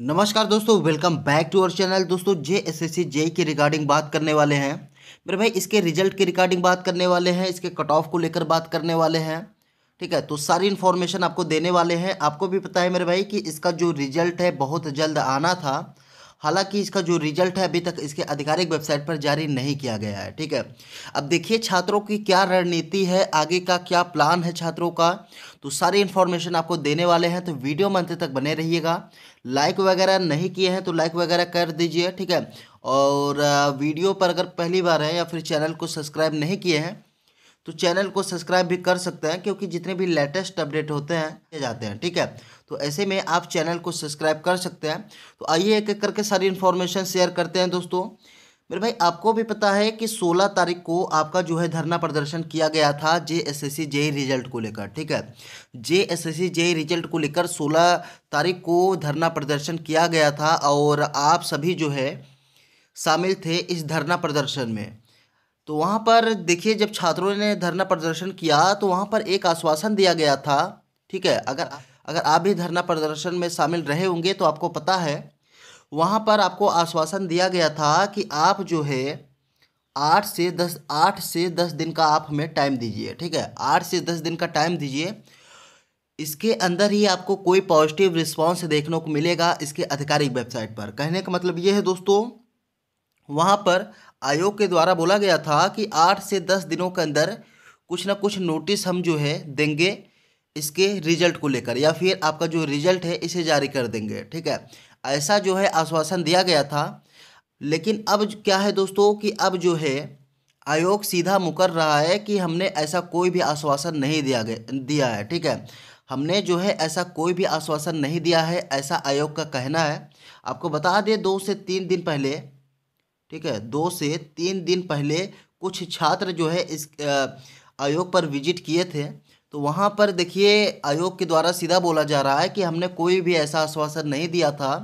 नमस्कार दोस्तों welcome back to our channel दोस्तों जे एस एस सी की रिगार्डिंग बात करने वाले हैं मेरे भाई इसके रिजल्ट की रिगार्डिंग बात करने वाले हैं इसके कट ऑफ को लेकर बात करने वाले हैं ठीक है तो सारी इन्फॉर्मेशन आपको देने वाले हैं आपको भी पता है मेरे भाई कि इसका जो रिजल्ट है बहुत जल्द आना था हालांकि इसका जो रिजल्ट है अभी तक इसके आधिकारिक वेबसाइट पर जारी नहीं किया गया है ठीक है अब देखिए छात्रों की क्या रणनीति है आगे का क्या प्लान है छात्रों का तो सारी इन्फॉर्मेशन आपको देने वाले हैं तो वीडियो में अंत तक बने रहिएगा लाइक वगैरह नहीं किए हैं तो लाइक वगैरह कर दीजिए ठीक है और वीडियो पर अगर पहली बार है या फिर चैनल को सब्सक्राइब नहीं किए हैं तो चैनल को सब्सक्राइब भी कर सकते हैं क्योंकि जितने भी लेटेस्ट अपडेट होते हैं जाते हैं ठीक है तो ऐसे में आप चैनल को सब्सक्राइब कर सकते हैं तो आइए एक एक करके सारी इन्फॉर्मेशन शेयर करते हैं दोस्तों मेरे भाई आपको भी पता है कि 16 तारीख को आपका जो है धरना प्रदर्शन किया गया था J S S C JE result को लेकर ठीक है J S S C JE result को लेकर 16 तारीख को धरना प्रदर्शन किया गया था और आप सभी जो है शामिल थे इस धरना प्रदर्शन में तो वहाँ पर देखिए जब छात्रों ने धरना प्रदर्शन किया तो वहाँ पर एक आश्वासन दिया गया था ठीक है अगर अगर आप भी धरना प्रदर्शन में शामिल रहे होंगे तो आपको पता है वहाँ पर आपको आश्वासन दिया गया था कि आप जो है आठ से दस आठ से दस दिन का आप हमें टाइम दीजिए ठीक है आठ से दस दिन का टाइम दीजिए इसके अंदर ही आपको कोई पॉजिटिव रिस्पांस देखने को मिलेगा इसके आधिकारिक वेबसाइट पर कहने का मतलब ये है दोस्तों वहाँ पर आयोग के द्वारा बोला गया था कि आठ से दस दिनों के अंदर कुछ ना कुछ नोटिस हम जो है देंगे इसके रिजल्ट को लेकर या फिर आपका जो रिजल्ट है इसे जारी कर देंगे ठीक है ऐसा जो है आश्वासन दिया गया था लेकिन अब क्या है दोस्तों कि अब जो है आयोग सीधा मुकर रहा है कि हमने ऐसा कोई भी आश्वासन नहीं दिया गया दिया है ठीक है हमने जो है ऐसा कोई भी आश्वासन नहीं दिया है ऐसा आयोग का कहना है आपको बता दें दो से तीन दिन पहले ठीक है दो से तीन दिन पहले कुछ छात्र जो है इस आयोग पर विजिट किए थे तो वहाँ पर देखिए आयोग के द्वारा सीधा बोला जा रहा है कि हमने कोई भी ऐसा आश्वासन नहीं दिया था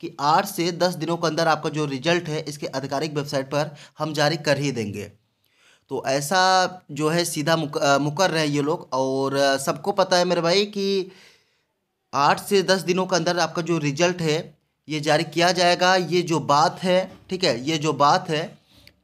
कि आठ से दस दिनों के अंदर आपका जो रिजल्ट है इसके आधिकारिक वेबसाइट पर हम जारी कर ही देंगे तो ऐसा जो है सीधा मुक, मुकर रहे ये लोग और सबको पता है मेरे भाई कि आठ से दस दिनों के अंदर आपका जो रिजल्ट है ये जारी किया जाएगा ये जो बात है ठीक है ये जो बात है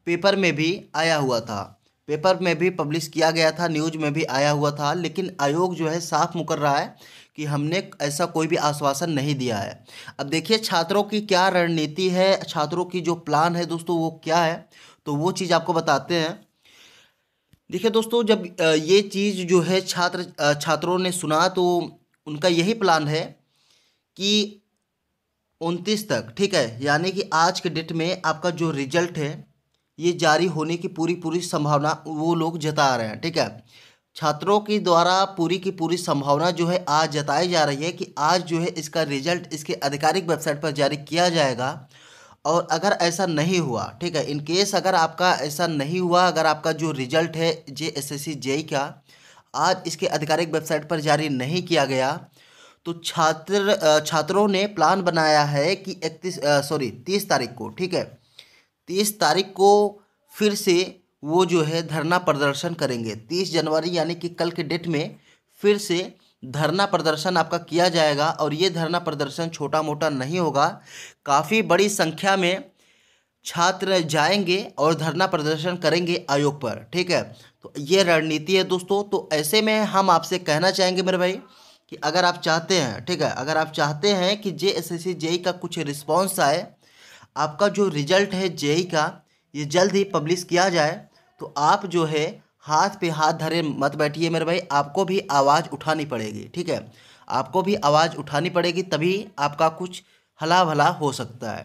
पेपर में भी आया हुआ था पेपर में भी पब्लिश किया गया था न्यूज में भी आया हुआ था लेकिन आयोग जो है साफ मुकर रहा है कि हमने ऐसा कोई भी आश्वासन नहीं दिया है अब देखिए छात्रों की क्या रणनीति है छात्रों की जो प्लान है दोस्तों वो क्या है तो वो चीज़ आपको बताते हैं देखिए दोस्तों जब ये चीज़ जो है छात्र छात्रों ने सुना तो उनका यही प्लान है कि उनतीस तक ठीक है यानी कि आज के डेट में आपका जो रिजल्ट है ये जारी होने की पूरी पूरी संभावना वो लोग जता रहे हैं ठीक है छात्रों के द्वारा पूरी की पूरी संभावना जो है आज जताई जा रही है कि आज जो है इसका रिजल्ट इसके आधिकारिक वेबसाइट पर जारी किया जाएगा और अगर ऐसा नहीं हुआ ठीक है इन केस अगर आपका ऐसा नहीं हुआ अगर आपका जो रिजल्ट है जे एस एस सी का आज इसके आधिकारिक वेबसाइट पर जारी नहीं किया गया तो छात्र छात्रों ने प्लान बनाया है कि इकतीस सॉरी तीस तारीख को ठीक है तीस तारीख को फिर से वो जो है धरना प्रदर्शन करेंगे तीस जनवरी यानी कि कल के डेट में फिर से धरना प्रदर्शन आपका किया जाएगा और ये धरना प्रदर्शन छोटा मोटा नहीं होगा काफ़ी बड़ी संख्या में छात्र जाएंगे और धरना प्रदर्शन करेंगे आयोग पर ठीक है तो ये रणनीति है दोस्तों तो ऐसे में हम आपसे कहना चाहेंगे मेरे भाई कि अगर आप चाहते हैं ठीक है अगर आप चाहते हैं कि J S S C JE का कुछ रिस्पॉन्स आए आपका जो रिजल्ट है जेई का ये जल्द ही पब्लिश किया जाए तो आप जो है हाथ पे हाथ धरे मत बैठिए मेरे भाई आपको भी आवाज़ उठानी पड़ेगी ठीक है आपको भी आवाज़ उठानी पड़ेगी तभी आपका कुछ हला भला हो सकता है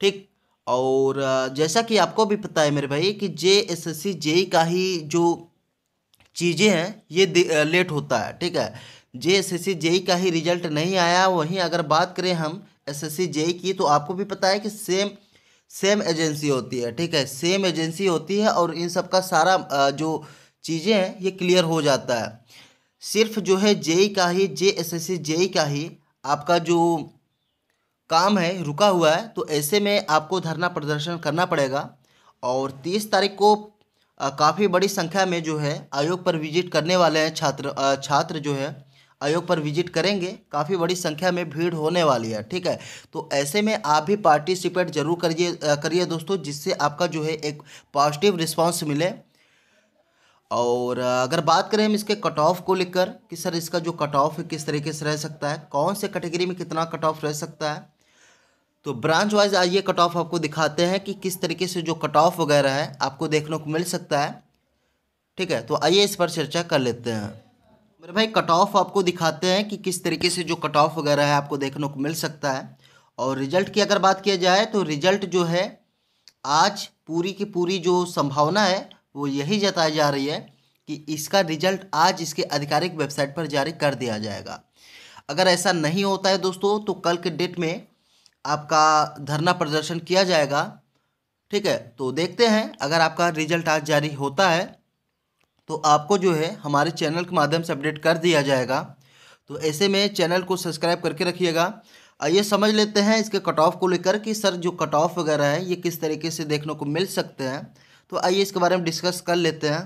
ठीक और जैसा कि आपको भी पता है मेरे भाई कि J S S C JE का ही जो चीज़ें हैं ये लेट होता है ठीक है J S S C JE का ही रिजल्ट नहीं आया वहीं अगर बात करें हम एस एस की तो आपको भी पता है कि सेम सेम एजेंसी होती है ठीक है सेम एजेंसी होती है और इन सब का सारा जो चीज़ें हैं ये क्लियर हो जाता है सिर्फ जो है जेई का ही जे एस एस का ही आपका जो काम है रुका हुआ है तो ऐसे में आपको धरना प्रदर्शन करना पड़ेगा और तीस तारीख को काफ़ी बड़ी संख्या में जो है आयोग पर विजिट करने वाले हैं छात्र छात्र जो है आयोग पर विजिट करेंगे काफ़ी बड़ी संख्या में भीड़ होने वाली है ठीक है तो ऐसे में आप भी पार्टिसिपेट जरूर करिए करिए दोस्तों जिससे आपका जो है एक पॉजिटिव रिस्पॉन्स मिले और अगर बात करें हम इसके कट ऑफ को लेकर कि सर इसका जो कट ऑफ है किस तरीके से रह सकता है कौन से कैटेगरी में कितना कट ऑफ रह सकता है तो ब्रांच वाइज आइए कट ऑफ आपको दिखाते हैं कि किस तरीके से जो कट ऑफ वगैरह है आपको देखने को मिल सकता है ठीक है तो आइए इस पर चर्चा कर लेते हैं मेरे भाई कट ऑफ आपको दिखाते हैं कि किस तरीके से जो कट ऑफ वगैरह है आपको देखने को मिल सकता है और रिजल्ट की अगर बात किया जाए तो रिजल्ट जो है आज पूरी की पूरी जो संभावना है वो यही जताई जा रही है कि इसका रिजल्ट आज इसके आधिकारिक वेबसाइट पर जारी कर दिया जाएगा अगर ऐसा नहीं होता है दोस्तों तो कल के डेट में आपका धरना प्रदर्शन किया जाएगा ठीक है तो देखते हैं अगर आपका रिजल्ट आज जारी होता है तो आपको जो है हमारे चैनल के माध्यम से अपडेट कर दिया जाएगा तो ऐसे में चैनल को सब्सक्राइब करके रखिएगा आइए समझ लेते हैं इसके कट ऑफ को लेकर कि सर जो कट ऑफ वगैरह है ये किस तरीके से देखने को मिल सकते हैं तो आइए इसके बारे में डिस्कस कर लेते हैं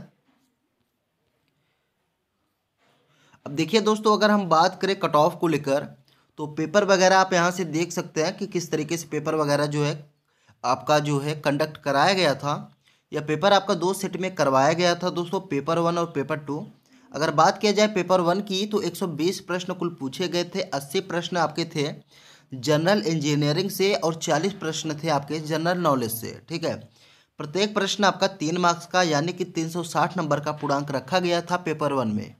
अब देखिए दोस्तों अगर हम बात करें कट ऑफ को लेकर तो पेपर वगैरह आप यहाँ से देख सकते हैं कि किस तरीके से पेपर वगैरह जो है आपका जो है कंडक्ट कराया गया था यह पेपर आपका दो सेट में करवाया गया था दोस्तों पेपर वन और पेपर टू अगर बात किया जाए पेपर वन की तो 120 प्रश्न कुल पूछे गए थे 80 प्रश्न आपके थे जनरल इंजीनियरिंग से और 40 प्रश्न थे आपके जनरल नॉलेज से ठीक है प्रत्येक प्रश्न आपका तीन मार्क्स का यानी कि 360 नंबर का पूर्णांक रखा गया था पेपर वन में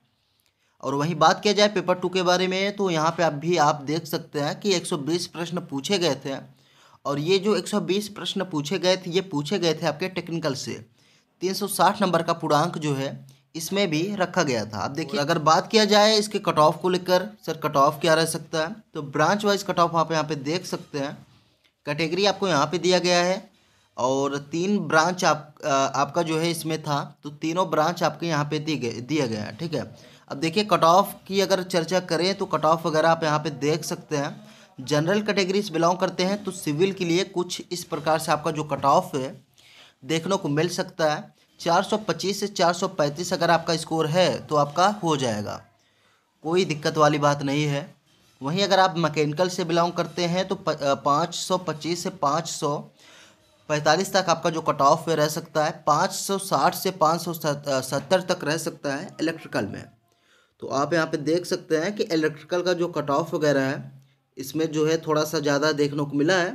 और वहीं बात किया जाए पेपर टू के बारे में तो यहाँ पर अब भी आप देख सकते हैं कि एक प्रश्न पूछे गए थे और ये जो 120 प्रश्न पूछे गए थे ये पूछे गए थे आपके टेक्निकल से 360 नंबर का पूर्णांक जो है इसमें भी रखा गया था अब देखिए अगर बात किया जाए इसके कट ऑफ को लेकर सर कट ऑफ क्या रह सकता है तो ब्रांच वाइज कट ऑफ आप यहाँ पे देख सकते हैं कैटेगरी आपको यहाँ पे दिया गया है और तीन ब्रांच आप आपका जो है इसमें था तो तीनों ब्रांच आपके यहाँ पे दी गए दिया गया है ठीक है अब देखिए कट ऑफ की अगर चर्चा करें तो कट ऑफ वगैरह आप यहाँ पे देख सकते हैं जनरल कैटेगरी से बिलोंग करते हैं तो सिविल के लिए कुछ इस प्रकार से आपका जो कट ऑफ है देखने को मिल सकता है 425 से 435 अगर आपका स्कोर है तो आपका हो जाएगा कोई दिक्कत वाली बात नहीं है वहीं अगर आप मैकेनिकल से बिलोंग करते हैं तो पाँच सौ पच्चीस से पाँच सौ पैंतालीस तक आपका जो कट ऑफ रह सकता है पाँच सौ साठ से पाँच सौ सत्तर तक रह सकता है इलेक्ट्रिकल में तो आप यहाँ पे देख सकते हैं कि इलेक्ट्रिकल का जो कट ऑफ वगैरह है इसमें जो है थोड़ा सा ज़्यादा देखने को मिला है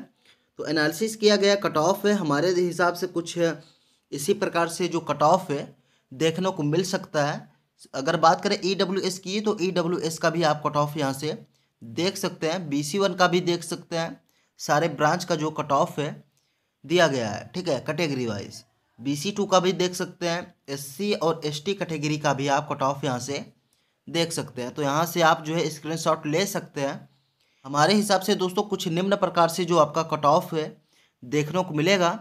तो एनालिसिस किया गया कट ऑफ है हमारे हिसाब से कुछ इसी प्रकार से जो कट ऑफ है देखने को मिल सकता है अगर बात करें ई डब्ल्यू एस की तो ई डब्ल्यू एस का भी आप कट ऑफ यहाँ से देख सकते हैं बी सी वन का भी देख सकते हैं सारे ब्रांच का जो कट ऑफ है दिया गया है ठीक है category wise B C two का भी देख सकते हैं एस सी और एस टी कैटेगरी का भी आप कट ऑफ यहाँ से देख सकते हैं तो यहाँ से आप जो है स्क्रीनशॉट ले सकते हैं हमारे हिसाब से दोस्तों कुछ निम्न प्रकार से जो आपका कट ऑफ है देखने को मिलेगा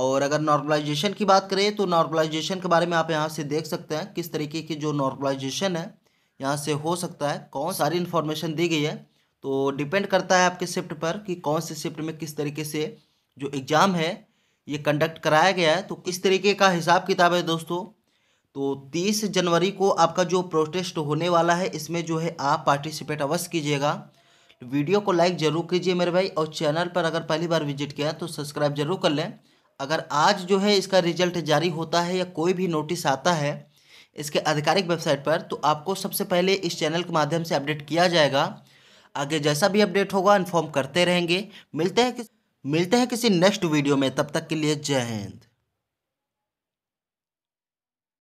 और अगर नॉर्मलाइजेशन की बात करें तो नॉर्मलाइजेशन के बारे में आप यहाँ से देख सकते हैं किस तरीके की जो नॉर्मलाइजेशन है यहाँ से हो सकता है कौन सारी इन्फॉर्मेशन दी गई है तो डिपेंड करता है आपके शिफ्ट पर कि कौन से शिफ्ट में किस तरीके से जो एग्ज़ाम है ये कंडक्ट कराया गया है तो किस तरीके का हिसाब किताब है दोस्तों तो तीस जनवरी को आपका जो प्रोटेस्ट होने वाला है इसमें जो है आप पार्टिसिपेट अवश्य कीजिएगा वीडियो को लाइक ज़रूर कीजिए मेरे भाई और चैनल पर अगर पहली बार विजिट किया तो सब्सक्राइब जरूर कर लें अगर आज जो है इसका रिजल्ट जारी होता है या कोई भी नोटिस आता है इसके आधिकारिक वेबसाइट पर तो आपको सबसे पहले इस चैनल के माध्यम से अपडेट किया जाएगा आगे जैसा भी अपडेट होगा इन्फॉर्म करते रहेंगे मिलते हैं मिलते हैं किसी नेक्स्ट वीडियो में तब तक के लिए जय हिंद